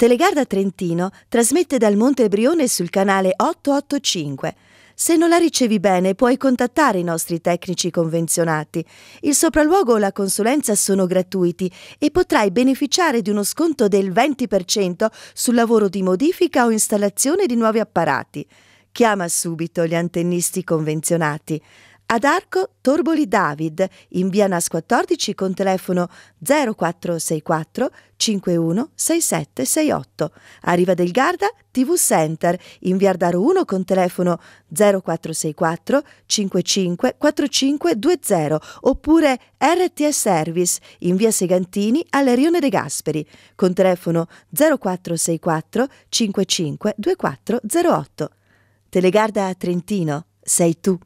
Telegarda Trentino trasmette dal Monte Brione sul canale 885. Se non la ricevi bene puoi contattare i nostri tecnici convenzionati. Il sopralluogo o la consulenza sono gratuiti e potrai beneficiare di uno sconto del 20% sul lavoro di modifica o installazione di nuovi apparati. Chiama subito gli antennisti convenzionati ad Arco Torboli David, in via Nas 14 con telefono 0464 516768. A Riva del Garda TV Center, in via Ardaro 1 con telefono 0464 554520 oppure RTS Service, in via Segantini all'Erione De Gasperi con telefono 0464 552408. Telegarda Trentino, sei tu.